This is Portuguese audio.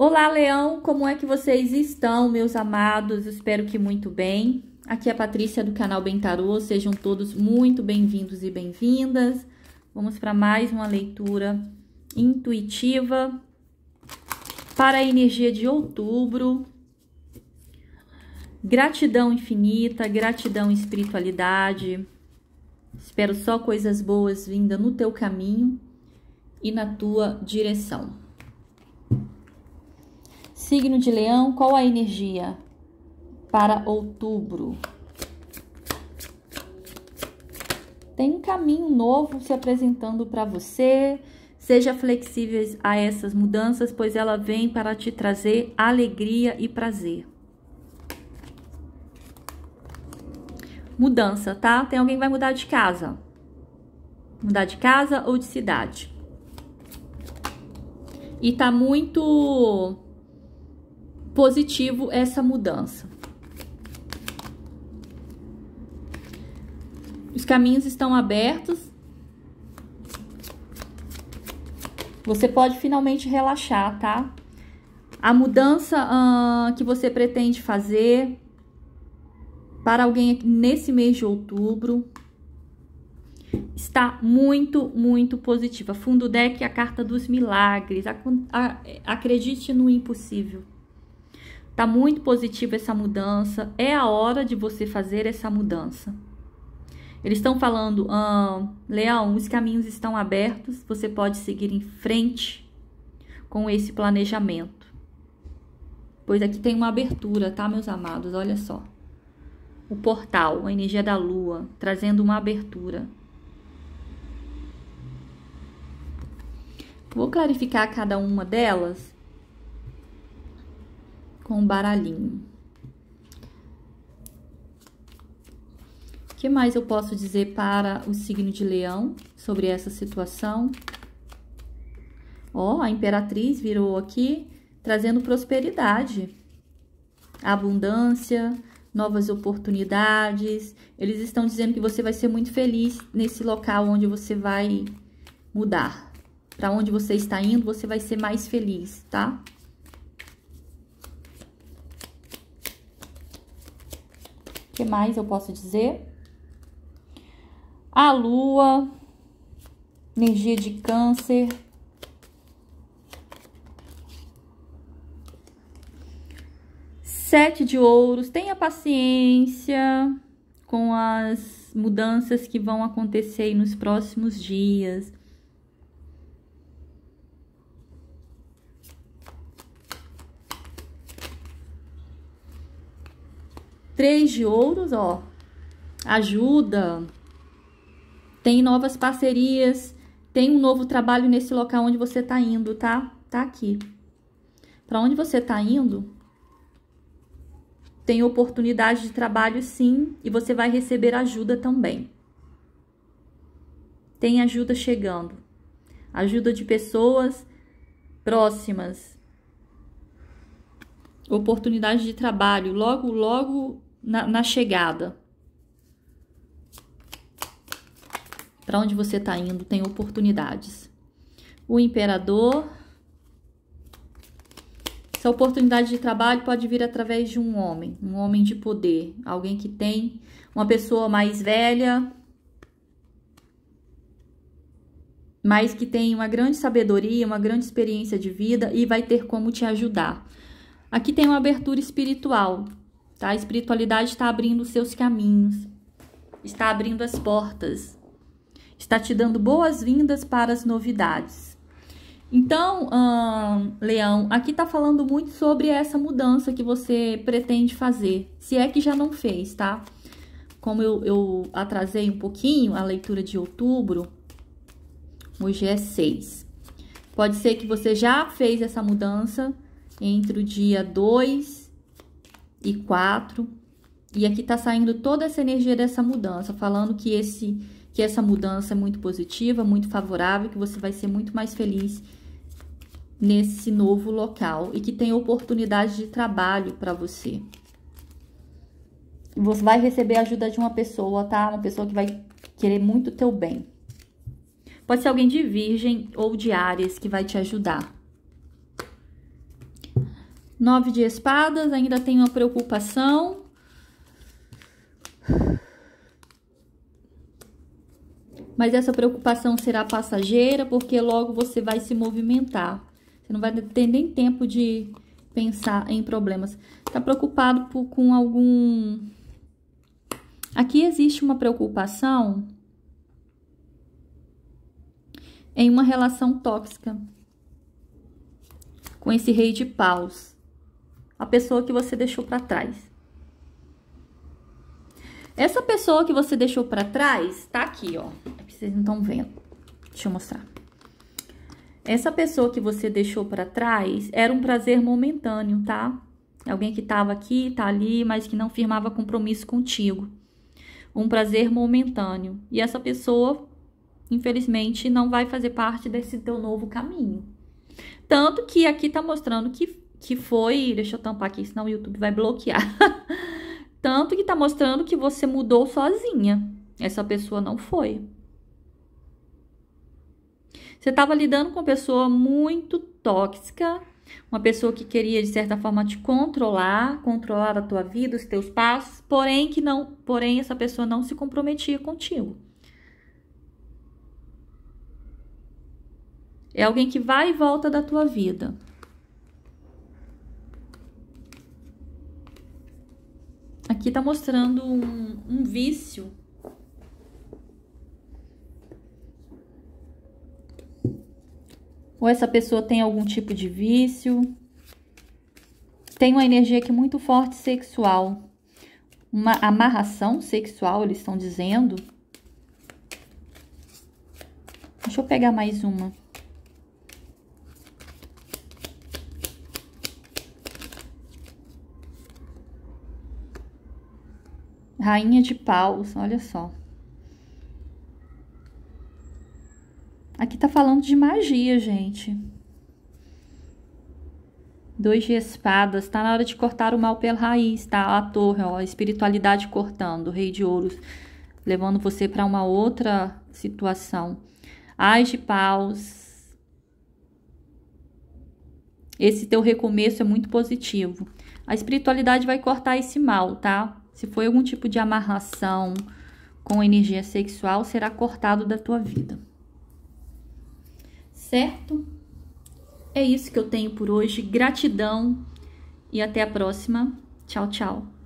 Olá, Leão, como é que vocês estão, meus amados? Espero que muito bem. Aqui é a Patrícia do canal Bentarô. sejam todos muito bem-vindos e bem-vindas. Vamos para mais uma leitura intuitiva para a energia de outubro. Gratidão infinita, gratidão espiritualidade. Espero só coisas boas vinda no teu caminho e na tua direção. Signo de Leão, qual a energia para outubro? Tem um caminho novo se apresentando para você. Seja flexível a essas mudanças, pois ela vem para te trazer alegria e prazer. Mudança, tá? Tem alguém que vai mudar de casa. Mudar de casa ou de cidade. E tá muito positivo essa mudança. Os caminhos estão abertos. Você pode finalmente relaxar, tá? A mudança que você pretende fazer para alguém nesse mês de outubro está muito, muito positiva. Fundo deck, a carta dos milagres. É, acredite no impossível. Tá muito positiva essa mudança. É a hora de você fazer essa mudança. Eles estão falando, ah, Leão, os caminhos estão abertos, você pode seguir em frente com esse planejamento. Pois aqui tem uma abertura, tá, meus amados? Olha só. O portal, a energia da lua, trazendo uma abertura. Vou clarificar cada uma delas com o baralhinho. O que mais eu posso dizer para o signo de leão sobre essa situação? Ó, a imperatriz virou aqui trazendo prosperidade, abundância, novas oportunidades. Eles estão dizendo que você vai ser muito feliz nesse local onde você vai mudar. Para onde você está indo, você vai ser mais feliz, tá? que mais eu posso dizer? A lua, energia de câncer. Sete de ouros, tenha paciência com as mudanças que vão acontecer nos próximos dias. Três de ouros, ó, ajuda, tem novas parcerias, tem um novo trabalho nesse local onde você tá indo, tá? Tá aqui. Para onde você tá indo, tem oportunidade de trabalho sim, e você vai receber ajuda também. Tem ajuda chegando. Ajuda de pessoas próximas. Oportunidade de trabalho. Logo, logo na, na chegada. Para onde você está indo, tem oportunidades. O imperador. Essa oportunidade de trabalho pode vir através de um homem, um homem de poder, alguém que tem uma pessoa mais velha, mas que tem uma grande sabedoria, uma grande experiência de vida e vai ter como te ajudar. Aqui tem uma abertura espiritual, Tá? A espiritualidade está abrindo os seus caminhos, está abrindo as portas, está te dando boas-vindas para as novidades. Então, hum, Leão, aqui está falando muito sobre essa mudança que você pretende fazer, se é que já não fez, tá? Como eu, eu atrasei um pouquinho a leitura de outubro, hoje é 6. Pode ser que você já fez essa mudança entre o dia 2 e 4. E aqui está saindo toda essa energia dessa mudança, falando que, esse, que essa mudança é muito positiva, muito favorável, que você vai ser muito mais feliz nesse novo local e que tem oportunidade de trabalho para você. Você vai receber a ajuda de uma pessoa, tá? Uma pessoa que vai querer muito o teu bem. Pode ser alguém de virgem ou de áreas que vai te ajudar. Nove de espadas, ainda tem uma preocupação. Mas essa preocupação será passageira, porque logo você vai se movimentar. Você não vai ter nem tempo de pensar em problemas. Está preocupado por, com algum... Aqui existe uma preocupação em uma relação tóxica com esse rei de paus a pessoa que você deixou para trás. Essa pessoa que você deixou para trás tá aqui, ó. Vocês não estão vendo. Deixa eu mostrar. Essa pessoa que você deixou para trás era um prazer momentâneo, tá? Alguém que tava aqui, tá ali, mas que não firmava compromisso contigo. Um prazer momentâneo. E essa pessoa, infelizmente, não vai fazer parte desse teu novo caminho. Tanto que aqui tá mostrando que que foi, deixa eu tampar aqui, senão o YouTube vai bloquear. Tanto que tá mostrando que você mudou sozinha. Essa pessoa não foi. Você estava lidando com uma pessoa muito tóxica, uma pessoa que queria de certa forma te controlar, controlar a tua vida, os teus passos, porém que não, porém essa pessoa não se comprometia contigo. É alguém que vai e volta da tua vida. Aqui tá mostrando um, um vício. Ou essa pessoa tem algum tipo de vício. Tem uma energia aqui é muito forte sexual. Uma amarração sexual, eles estão dizendo. Deixa eu pegar mais uma. Rainha de paus, olha só. Aqui tá falando de magia, gente. Dois de espadas, tá na hora de cortar o mal pela raiz, tá? A torre, ó, a espiritualidade cortando, o rei de ouros, levando você para uma outra situação. As de paus. Esse teu recomeço é muito positivo. A espiritualidade vai cortar esse mal, tá? Se foi algum tipo de amarração com energia sexual, será cortado da tua vida. Certo? É isso que eu tenho por hoje. Gratidão e até a próxima. Tchau, tchau.